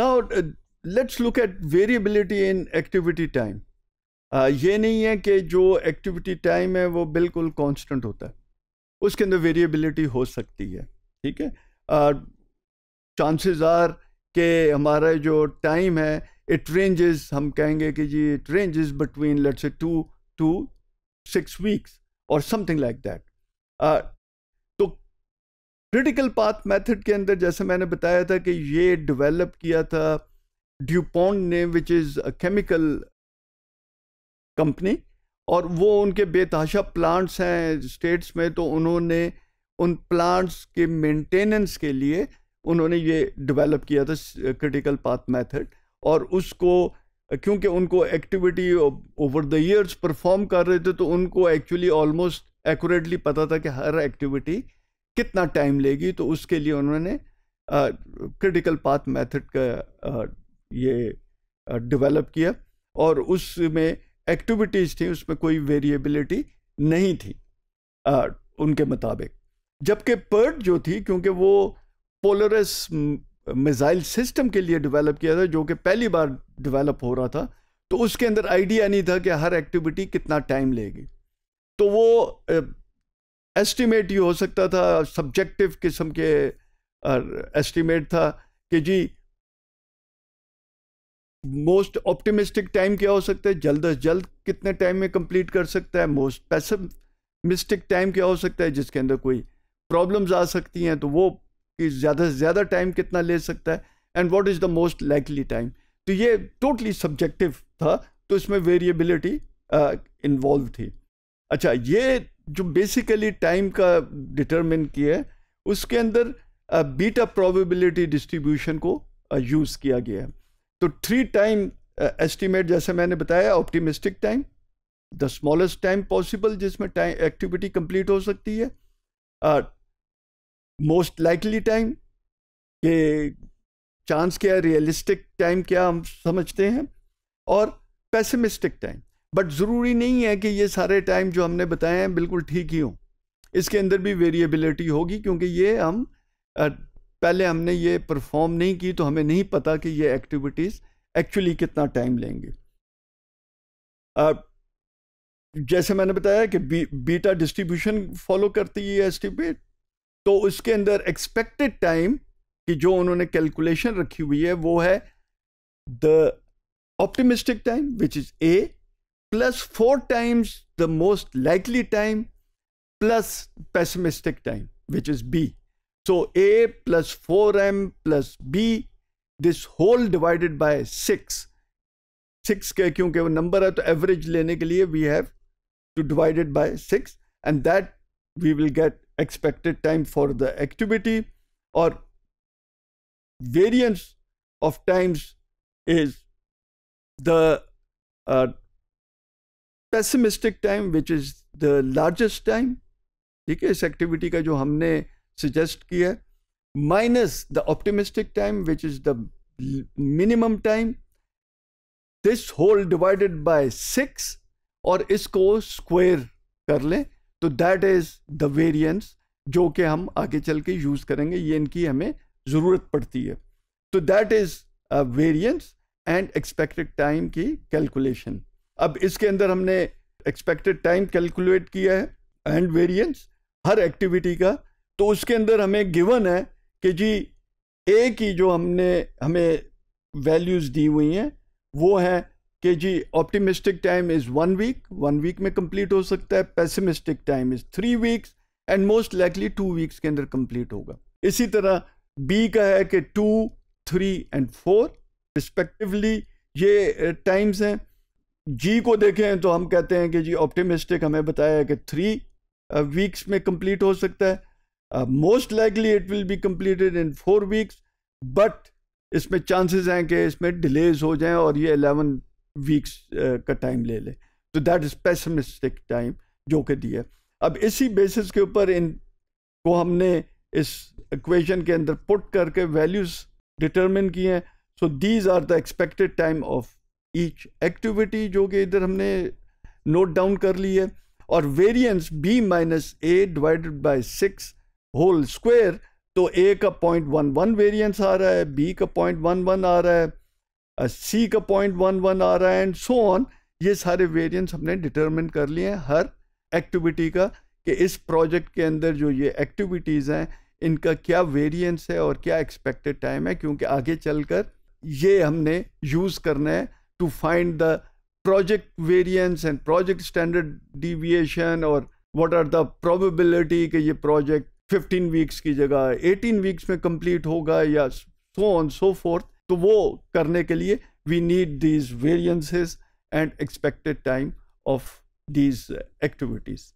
Now let's look at variability in activity time ये नहीं है कि जो एक्टिविटी टाइम है वो बिल्कुल कांस्टेंट होता है उसके अंदर वेरिएबिलिटी हो सकती है ठीक है चांसेस आर के हमारा जो टाइम है इट रेंजेस हम कहेंगे कि जी इट रेंजेस बिटवीन लेट्स से टू टू सिक्स वीक्स और something like that critical path method के अंदर जैसे मैंने बताया था कि ये डेवलप किया था ड्यूपॉन्ट ने which is a chemical company और वो उनके बेतहाशा प्लांट्स हैं स्टेट्स में तो उन्होंने उन प्लांट्स के मेंटेनेंस के लिए उन्होंने ये डेवलप किया था क्रिटिकल पाथ मेथड और उसको क्योंकि उनको activity over the years perform कर रहे थे तो उनको एक्चुअली ऑलमोस्ट एक्यूरेटली पता था कि हर एक्टिविटी कितना टाइम लेगी तो उसके लिए उन्होंने क्रिटिकल पाथ मेथड का आ, ये डेवलप किया और उसमें एक्टिविटीज़ थी उसमें कोई वेरिएबिलिटी नहीं थी आ, उनके मुताबिक जबकि पर्ट जो थी क्योंकि वो पोलरस मिज़ाइल सिस्टम के लिए डेवलप किया था जो कि पहली बार डेवलप हो रहा था तो उसके अंदर आइडिया नहीं था कि हर एक्टिविटी कितना टाइम लेगी तो वो एस्टिमेट ही हो सकता था सब्जेक्टिव किस्म के एस्टिमेट था कि जी मोस्ट ऑप्टिमिस्टिक टाइम क्या हो सकता है जल्द अज जल्द कितने टाइम में कंप्लीट कर सकता है मोस्ट पैसमिस्टिक टाइम क्या हो सकता है जिसके अंदर कोई प्रॉब्लम्स आ सकती हैं तो वो कि ज़्यादा से ज़्यादा टाइम कितना ले सकता है and what is the most likely time तो ये टोटली सब्जेक्टिव था तो इसमें वेरिएबिलिटी इन्वॉल्व थी अच्छा ये जो बेसिकली टाइम का डिटरमिन किया है उसके अंदर बीटा प्रोबेबिलिटी डिस्ट्रीब्यूशन को यूज़ किया गया है तो थ्री टाइम एस्टिमेट जैसे मैंने बताया optimistic time the smallest time possible जिसमें टाइम एक्टिविटी कंप्लीट हो सकती है मोस्ट लाइकली टाइम के चांस क्या रियलिस्टिक टाइम क्या हम समझते हैं और पैसिमिस्टिक टाइम बट ज़रूरी नहीं है कि ये सारे टाइम जो हमने बताए हैं बिल्कुल ठीक ही हों इसके अंदर भी वेरिएबिलिटी होगी क्योंकि ये हम पहले हमने ये परफॉर्म नहीं की तो हमें नहीं पता कि ये एक्टिविटीज़ एक्चुअली कितना टाइम लेंगे जैसे मैंने बताया कि बी, बीटा डिस्ट्रीब्यूशन फॉलो करती है एस्टिमेट e तो उसके अंदर एक्सपेक्टेड टाइम की जो उन्होंने कैलकुलेशन रखी हुई है वो है the optimistic time which is A plus four times the most likely time plus pessimistic time, which is B. So A plus 4M plus B, this whole divided by 6. 6 because it's a number, so average lene we have to divide it by 6. And that we will get expected time for the activity or variance of times is the uh, pessimistic time which is the largest time ठीक है इस activity का जो हमने suggest किया minus the optimistic time which is the minimum time this whole divided by six और इसको square कर लें तो दैट इज द वेरिएंस जो कि हम आगे चल के यूज करेंगे ये इनकी हमें जरूरत पड़ती है तो that is variance and expected time की कैलकुलेशन अब इसके अंदर हमने एक्सपेक्टेड टाइम कैलकुलेट किया है एंड वेरिएंस हर एक्टिविटी का तो उसके अंदर हमें गिवन है कि जी ए की जो हमने हमें वैल्यूज़ दी हुई हैं वो हैं कि जी optimistic time is one week one week में कंप्लीट हो सकता है pessimistic time is three weeks and most likely two weeks के अंदर कंप्लीट होगा इसी तरह बी का है कि two three and four respectively ये टाइम्स uh, हैं जी को देखें तो हम कहते हैं कि जी ऑप्टिमिस्टिक हमें बताया कि थ्री वीक्स uh, में कंप्लीट हो सकता है most likely it will be completed in four weeks but इसमें चांसेस हैं कि इसमें डिलेज हो जाएं और ये अलेवन वीक्स uh, का टाइम ले लें तो दैट इज़ पेसमिस्टिक टाइम जो कि दिया अब इसी बेसिस के ऊपर इन को हमने इस इक्वेशन के अंदर पुट करके वैल्यूज़ डिटरमिन किए हैं so these are the expected time of each activity जो कि इधर हमने नोट डाउन कर ली है और variance B minus A divided by six whole square तो ए का पॉइंट वन वन वेरियंस आ रहा है बी का पॉइंट वन वन आ रहा है सी का पॉइंट वन वन आ रहा है एंड सो ऑन ये सारे वेरियंस हमने डिटरमिन कर लिए हैं हर एक्टिविटी का कि इस प्रोजेक्ट के अंदर जो ये एक्टिविटीज़ हैं इनका क्या वेरिएंस है और क्या एक्सपेक्टेड टाइम है क्योंकि आगे चलकर ये हमने यूज़ करना है to find the project variance and project standard deviation or what are the probability कि ये project 15 weeks की जगह 18 weeks में complete होगा या so on so forth तो वो करने के लिए we need these variances and expected time of these activities.